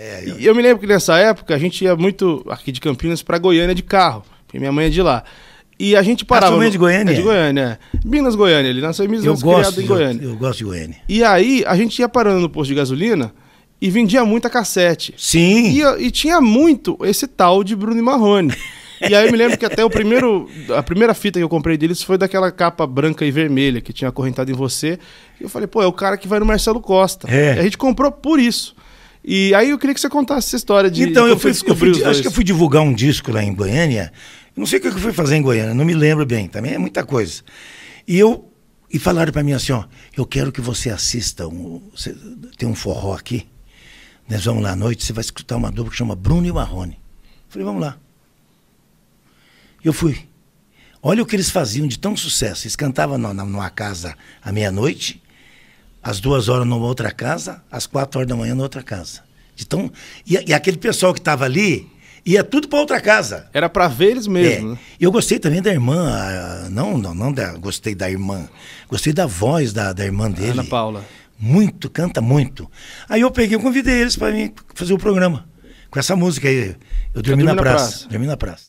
É, eu... E eu me lembro que nessa época a gente ia muito aqui de Campinas para Goiânia de carro, porque minha mãe é de lá. E a gente parava. Ah, mãe é de Goiânia? É de Goiânia, é. Minas, Goiânia. Ele nasceu em Minas, eu gosto, em Goiânia. Eu, eu gosto de Goiânia. E aí a gente ia parando no posto de gasolina e vendia muita cassete. Sim. E, e tinha muito esse tal de Bruno e Marrone. E aí eu me lembro que até o primeiro, a primeira fita que eu comprei deles foi daquela capa branca e vermelha que tinha acorrentado em você. E eu falei, pô, é o cara que vai no Marcelo Costa. É. E a gente comprou por isso. E aí eu queria que você contasse essa história de. Então, eu fui, eu fui acho que eu fui divulgar um disco lá em Goiânia. Não sei o que eu fui fazer em Goiânia, não me lembro bem, também é muita coisa. E eu e falaram para mim assim, ó, eu quero que você assista, um, tem um forró aqui, nós vamos lá à noite, você vai escutar uma dupla que chama Bruno e Marrone. Eu falei, vamos lá. Eu fui. Olha o que eles faziam de tão sucesso. Eles cantavam numa casa à meia-noite, às duas horas numa outra casa, às quatro horas da manhã na outra casa. Então, e, e aquele pessoal que estava ali ia tudo para outra casa. Era para ver eles mesmo. É. Né? Eu gostei também da irmã, a, não, não, não da, gostei da irmã, gostei da voz da, da irmã dele. Ana Paula. Muito, canta muito. Aí eu peguei, eu convidei eles para mim fazer o programa com essa música aí. Eu dormi, eu dormi na, na praça, praça. Dormi na praça.